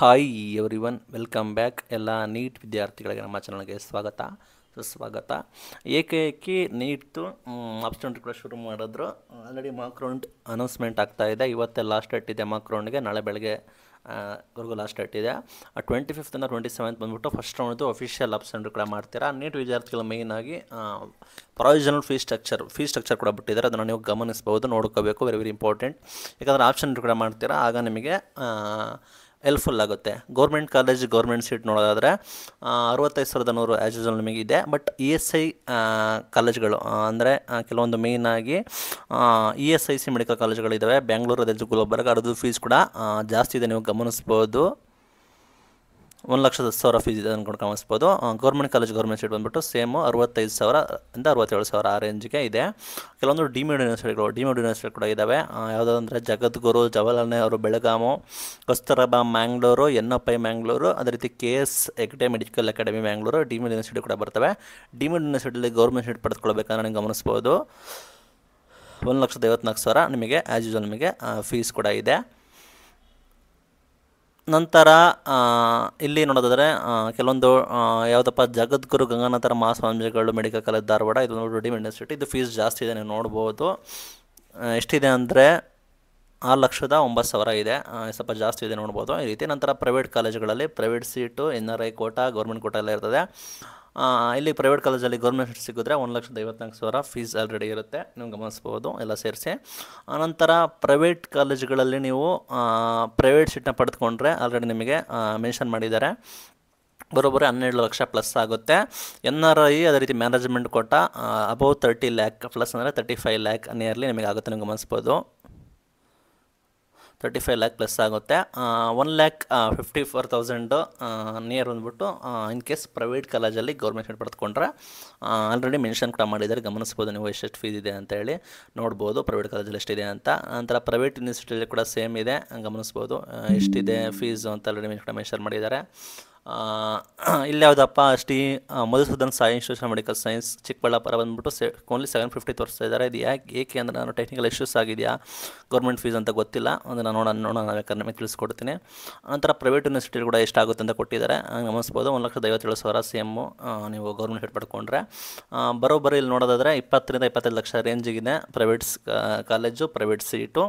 hi everyone welcome back ಎಲ್ಲ NEET ವಿದ್ಯಾರ್ಥಿಗಳಿಗೆ ನಮ್ಮ ಚಾನಲ್ಗೆ ಸ್ವಾಗತ ಸುಸ್ವಾಗತ ಏಕೆ ಏಕೆ ನೀಟ್ದು ಕೂಡ ಶುರು ಮಾಡಿದ್ರು ಆಲ್ರೆಡಿ ಮಾಕ್ ರೌಂಡ್ ಅನೌನ್ಸ್ಮೆಂಟ್ ಆಗ್ತಾಯಿದೆ ಇವತ್ತೇ ಲಾಸ್ಟ್ ಡೇಟ್ ಇದೆ ಮಾಕ್ ನಾಳೆ ಬೆಳಗ್ಗೆ ವರೆಗೂ ಲಾಸ್ಟ್ ಡೇಟ್ ಇದೆ ಟ್ವೆಂಟಿ ಫಿಫ್ತಿಂದ ಟ್ವೆಂಟಿ ಸೆವೆಂತ್ ಬಂದುಬಿಟ್ಟು ಫಸ್ಟ್ ರೌಂಡ್ದು ಅಫಿಷಿಯಲ್ ಅಬ್ಸೆಂಟ್ ಕೂಡ ಮಾಡ್ತೀರಾ ನೀಟ್ ವಿದ್ಯಾರ್ಥಿಗಳು ಮೇಯ್ನಾಗಿ ಆಗಿ provisional fee structure fee structure ಕೂಡ ಬಿಟ್ಟಿದ್ದಾರೆ ಅದನ್ನು ನೀವು ಗಮನಿಸ್ಬೋದು ನೋಡ್ಕೋಬೇಕು ವೆರಿ ವೆರಿ ಇಂಪಾರ್ಟೆಂಟ್ ಯಾಕಂದರೆ ಆಪ್ಷನ್ ಕೂಡ ಮಾಡ್ತೀರಾ ಆಗ ನಿಮಗೆ ಹೆಲ್ಪ್ಫುಲ್ ಆಗುತ್ತೆ ಗೌರ್ಮೆಂಟ್ ಕಾಲೇಜ್ ಗೌರ್ಮೆಂಟ್ ಸೀಟ್ ನೋಡೋದಾದರೆ ಅರವತ್ತೈದು ಸಾವಿರದ ನೂರು ಆ್ಯಸ್ ಯೂಸಲ್ ನಿಮಗಿದೆ ಬಟ್ ಇ ಎಸ್ ಐ ಕಾಲೇಜ್ಗಳು ಅಂದರೆ ಕೆಲವೊಂದು ಆಗಿ E S I C medical ಕಾಲೇಜ್ಗಳಿದ್ದಾವೆ ಬೆಂಗಳೂರು ಅದೇ ಗುಲ್ಬರ್ಗ ಅದ್ರದ್ದು ಫೀಸ್ ಕೂಡ ಜಾಸ್ತಿ ಇದೆ ನೀವು ಗಮನಿಸ್ಬೋದು ಒಂದು ಲಕ್ಷದ ಹತ್ತು ಸಾವಿರ ಫೀಸ್ ಇದೆ ಅಂದ್ಕೊಂಡು ಗಮನಿಸ್ಬೋದು ಗೌರ್ಮೆಂಟ್ ಕಾಲೇಜ್ ಗೌರ್ಮೆಂಟ್ ಸೀಟ್ ಬಂದುಬಿಟ್ಟು ಸೇಮ್ ಅರವತ್ತೈದು ಸಾವಿರ ಇಂದ ಅರವತ್ತೇಳು ಸಾವಿರ ಆ ರೇಂಜ್ಗೆ ಇದೆ ಕೆಲವೊಂದು ಡಿಮೇಡ್ ಯೂನಿವರ್ಸಿಟಿಗಳು ಡಿಮೇಡ್ ಯೂನಿವರ್ಸಿಟಿ ಕೂಡ ಇದ್ದಾವೆ ಯಾವುದಂದ್ರೆ ಜಗದ್ಗುರು ಜವಾಹರ್ಲಾಲ್ ನೆಹರು ಬೆಳಗಾಮು ಕಸ್ತೂರಬಾ ಮ್ಯಾಂಗ್ಳೂರು ಎನ್ ಐ ಮ್ಯಾಂಗ್ಳೂರು ಅದೇ ರೀತಿ K S Hegde medical academy Mangalore deemed university ಕೂಡ ಬರ್ತವೆ ಡಿಮೇಡ್ ಯೂನಿವರ್ಸಿಟಿಯಲ್ಲಿ ಗೌರ್ಮೆಂಟ್ ಸೀಟ್ ಪಡೆದುಕೊಳ್ಬೇಕಂದ್ರೆ ನೀವು ಗಮನಿಸ್ಬೋದು ಒಂದು ಲಕ್ಷದ ಐವತ್ನಾಲ್ಕು ಸಾವಿರ ನಿಮಗೆ ಆ್ಯಸ್ ಯೂಸ್ವಲ್ ನಿಮಗೆ ಫೀಸ್ ಕೂಡ ಇದೆ ನಂತರ ಇಲ್ಲಿ ನೋಡೋದಾದರೆ ಕೆಲವೊಂದು ಯಾವುದಪ್ಪ ಜಗದ್ಗುರು ಗಂಗಾನಾಥರ ಮಹಾಸ್ವಾಮಿಗಳು ಮೆಡಿಕಲ್ ಕಾಲೇಜ್ ಧಾರವಾಡ ಇದು ರೆಡಿಮೇಡ್ ಇನ್ಸ್ಟಿಟ್ಯೂಟ್ ಇದು ಫೀಸ್ ಜಾಸ್ತಿ ಇದೆ ನೀವು ನೋಡ್ಬೋದು ಎಷ್ಟಿದೆ ಅಂದರೆ ಆರು ಲಕ್ಷದ ಒಂಬತ್ತು ಸಾವಿರ ಇದೆ ಸ್ವಲ್ಪ ಜಾಸ್ತಿ ಇದೆ ನೋಡ್ಬೋದು ಈ ರೀತಿ ನಂತರ ಪ್ರೈವೇಟ್ ಕಾಲೇಜುಗಳಲ್ಲಿ private seat N R I quota government quota ಎಲ್ಲ ಇರ್ತದೆ ಇಲ್ಲಿ ಪ್ರೈವೇಟ್ ಕಾಲೇಜಲ್ಲಿ ಗೌರ್ಮೆಂಟ್ ಸೀಟ್ ಸಿಗಿದ್ರೆ ಒಂದು ಲಕ್ಷದ ಐವತ್ನಾಲ್ಕು ಸಾವಿರ ಫೀಸ್ ಆಲ್ರೆಡಿ ಇರುತ್ತೆ ನೀವು ಗಮನಿಸ್ಬೋದು ಎಲ್ಲ ಸೇರಿಸಿ ಆನಂತರ ಪ್ರೈವೇಟ್ ಕಾಲೇಜುಗಳಲ್ಲಿ ನೀವು ಪ್ರೈವೇಟ್ ಸೀಟ್ನ ಪಡೆದುಕೊಂಡ್ರೆ ಆಲ್ರೆಡಿ ನಿಮಗೆ ಮೆನ್ಷನ್ ಮಾಡಿದ್ದಾರೆ ಬರೋಬ್ಬರಿ ಹನ್ನೆರಡು ಲಕ್ಷ ಪ್ಲಸ್ ಆಗುತ್ತೆ ಎನ್ ಆರ್ ಐ ಅದೇ ರೀತಿ management quota above thirty lakh plus ಅಂದರೆ ತರ್ಟಿ ಫೈವ್ ಲ್ಯಾಕ್ ನಿಯರ್ಲಿ ನಿಮಗೆ ಆಗುತ್ತೆ ನೀವು ಗಮನಿಸ್ಬೋದು ತರ್ಟಿ ಫೈವ್ ಲ್ಯಾಕ್ ಪ್ಲಸ್ ಆಗುತ್ತೆ one lakh fifty four thousand near ಬಂದ್ಬಿಟ್ಟು ಇನ್ ಕೇಸ್ ಪ್ರೈವೇಟ್ ಕಾಲೇಜಲ್ಲಿ ಗೌರ್ಮೆಂಟ್ ಸೀಟ್ ಪಡೆದುಕೊಂಡ್ರೆ ಆಲ್ರೆಡಿ ಮೆನ್ಷನ್ ಕೂಡ ಮಾಡಿದ್ದಾರೆ ಗಮನಿಸ್ಬೋದು ನೀವು ಎಷ್ಟೆಷ್ಟು ಫೀಸ್ ಇದೆ ಅಂತ ಹೇಳಿ ನೋಡ್ಬೋದು ಪ್ರೈವೇಟ್ ಕಾಲೇಜಲ್ಲಿ ಎಷ್ಟಿದೆ ಅಂತ ನಂತರ ಪ್ರೈವೇಟ್ ಯೂನಿವರ್ಸಿಟಿಯಲ್ಲಿ ಕೂಡ ಸೇಮ್ ಇದೆ ಗಮನಿಸ್ಬೋದು ಎಷ್ಟಿದೆ ಫೀಸು ಅಂತ ಆಲ್ರೆಡಿ ಕೂಡ ಮೆನ್ಷನ್ ಮಾಡಿದ್ದಾರೆ ಇಲ್ಲಿ ಯಾವುದಪ್ಪ Shri Madhusudan Sai institution medical science Chikkaballapur ಬಂದ್ಬಿಟ್ಟು ಸೆ ಓನ್ಲಿ ಸೆವೆನ್ ಫಿಫ್ಟಿ ತೋರಿಸ್ತಾ ಇದ್ದಾರೆ ಇದು ಯಾಕೆ ಏಕೆ ಅಂದರೆ ನಾನು ಟೆಕ್ನಿಕಲ್ ಇಶ್ಯೂಸ್ ಆಗಿದೆಯಾ ಗೌರ್ಮೆಂಟ್ ಫೀಸ್ ಅಂತ ಗೊತ್ತಿಲ್ಲ ಅದನ್ನು ನೋಡೋಣ ನೋಡೋಣ ನಾನು ನಿಮಗೆ ತಿಳಿಸ್ಕೊಡ್ತೀನಿ ಆನಂತರ ಪ್ರೈವೇಟ್ ಯೂನಿವರ್ಸಿಟಿ ಕೂಡ ಎಷ್ಟಾಗುತ್ತೆ ಅಂತ ಕೊಟ್ಟಿದ್ದಾರೆ ಗಮನಿಸ್ಬೋದು ಒಂದು ಲಕ್ಷದ ಐವತ್ತೇಳು ಸಾವಿರ ಸಿ ಎಮ್ಮು ನೀವು ಗೌರ್ಮೆಂಟ್ ಹೆಡ್ ಪಡ್ಕೊಂಡ್ರೆ ಬರೋಬ್ಬರಿ ಇಲ್ಲಿ ನೋಡೋದಾದರೆ ಇಪ್ಪತ್ತರಿಂದ ಇಪ್ಪತ್ತೈದು ಲಕ್ಷ ರೇಂಜಿಗಿದೆ privates college private seat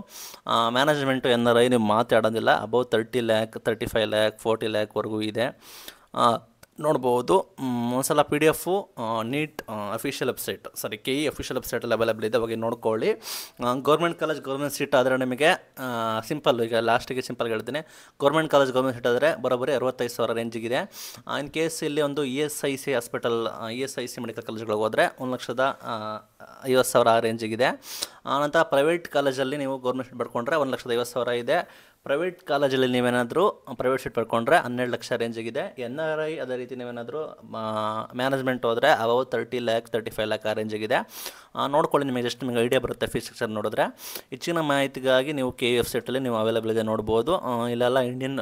management N R I ನೀವು ಮಾತಾಡೋದಿಲ್ಲ above thirty lakh thirty five lakh forty ಲ್ಯಾಕ್ವರೆಗೂ ಇದೆ ನೋಡ್ಬೋದು ಒಂದ್ಸಲ P D F NEET official website sorry K E official ವೆಬ್ಸೈಟಲ್ಲಿ ಅವೈಲೇಬಲ್ ಇದೆ ಅವಾಗ ನೋಡ್ಕೊಳ್ಳಿ ಗೌರ್ಮೆಂಟ್ ಕಾಲೇಜ್ ಗೌರ್ಮೆಂಟ್ ಸೀಟ್ ಆದರೆ ನಿಮಗೆ ಸಿಂಪಲ್ ಈಗ ಲಾಸ್ಟಿಗೆ ಸಿಂಪಲ್ಗೆ ಹೇಳ್ತೀನಿ ಗೌರ್ಮೆಂಟ್ ಕಾಲೇಜ್ ಗೌರ್ಮೆಂಟ್ ಸೀಟ್ ಆದರೆ ಬರೋಬ್ಬರಿ ಅರವತ್ತೈದು ಸಾವಿರ ರೇಂಜಿಗಿದೆ ಇನ್ ಕೇಸ್ ಇಲ್ಲಿ ಒಂದು E S I C hospital E S I C medical ಕಾಲೇಜ್ಗಳಿಗೆ ಹೋದರೆ ಒಂದು ಲಕ್ಷದ ಐವತ್ತು ಸಾವಿರ ಆ ರೇಂಜಿಗಿದೆ ಆನಂತರ ಪ್ರೈವೇಟ್ ಕಾಲೇಜಲ್ಲಿ ನೀವು ಗೌರ್ಮೆಂಟ್ ಸೀಟ್ ಪಡ್ಕೊಂಡ್ರೆ ಒಂದು ಲಕ್ಷದ ಐವತ್ತು ಸಾವಿರ ಇದೆ ಪ್ರೈವೇಟ್ ಕಾಲೇಜಲ್ಲಿ ನೀವೇನಾದರೂ ಪ್ರೈವೇಟ್ ಸೀಟ್ ಪಡ್ಕೊಂಡ್ರೆ ಹನ್ನೆರಡು ಲಕ್ಷ ರೇಂಜಿಗಿದೆ ಎನ್ ಆರ್ ಐ ಅದೇ ರೀತಿ ನೀವೇನಾದರೂ ಮ್ಯಾನೇಜ್ಮೆಂಟ್ ಹೋದರೆ ಅವಾಗ thirty lakh thirty five lakh ಆ ರೇಂಜಿಗಿದೆ ನೋಡ್ಕೊಳ್ಳಿ ನಿಮಗೆ ಜಸ್ಟ್ ನಿಮಗೆ ಐಡಿಯಾ ಬರುತ್ತೆ ಫೀಸ್ ಸ್ಟ್ರಕ್ಚರ್ ನೋಡಿದ್ರೆ ಹೆಚ್ಚಿನ ಮಾಹಿತಿಗಾಗಿ ನೀವು ಕೆ ಎಫ್ ಸೆಟ್ಟಲ್ಲಿ ನೀವು ಅವೈಲೇಬಲ್ ಇದೆ ನೋಡ್ಬೋದು ಇಲ್ಲೆಲ್ಲ ಇಂಡಿಯನ್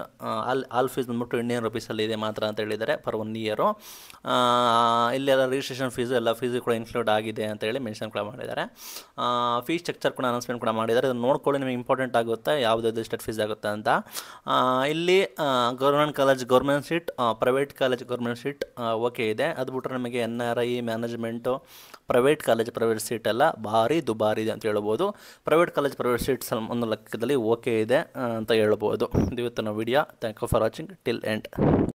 ಆಲ್ ಆಲ್ ಫೀಸ್ ಬಂದ್ಬಿಟ್ಟು ಇಂಡಿಯನ್ ರುಪೀಸಲ್ಲಿ ಇದೆ ಮಾತ್ರ ಅಂತ ಹೇಳಿದ್ದಾರೆ ಪರ್ ಒನ್ ಇಯರು ಇಲ್ಲೆಲ್ಲ ರಿಜಿಸ್ಟ್ರೇಷನ್ ಫೀಸು ಎಲ್ಲ ಫೀಸು ಕೂಡ ಇನ್ಕ್ಲೂಡ್ ಆಗಿದೆ ಅಂತ ಹೇಳಿ ಮೆನ್ಷನ್ ಕೂಡ ಮಾಡಿದ್ದಾರೆ ಫೀಸ್ ಸ್ಟ್ರಕ್ಚರ್ ಕೂಡ ಅನೌನ್ಸ್ಮೆಂಟ್ ಕೂಡ ಮಾಡಿದ್ದಾರೆ ಅದನ್ನು ನೋಡ್ಕೊಳ್ಳಿ ನಿಮಗೆ ಇಂಪಾರ್ಟೆಂಟ್ ಆಗುತ್ತೆ ಯಾವುದೇ ಸ್ಟೇಟ್ ಫೀಸ್ ಆಗುತ್ತೆ ಅಂತ ಇಲ್ಲಿ government college government seat private college government seat okay ಇದೆ ಅದು ಬಿಟ್ಟರೆ ನಮಗೆ N R I management private college private seat ಎಲ್ಲ ಭಾರಿ ದುಬಾರಿ ಇದೆ ಅಂತ ಹೇಳ್ಬೋದು ಪ್ರೈವೇಟ್ ಕಾಲೇಜ್ ಪ್ರೈವೇಟ್ ಸೀಟ್ಸ್ ಒಂದು ಲೆಕ್ಕದಲ್ಲಿ ಓಕೆ ಇದೆ ಅಂತ ಹೇಳ್ಬೋದು ನಾವು video thank you for watching till end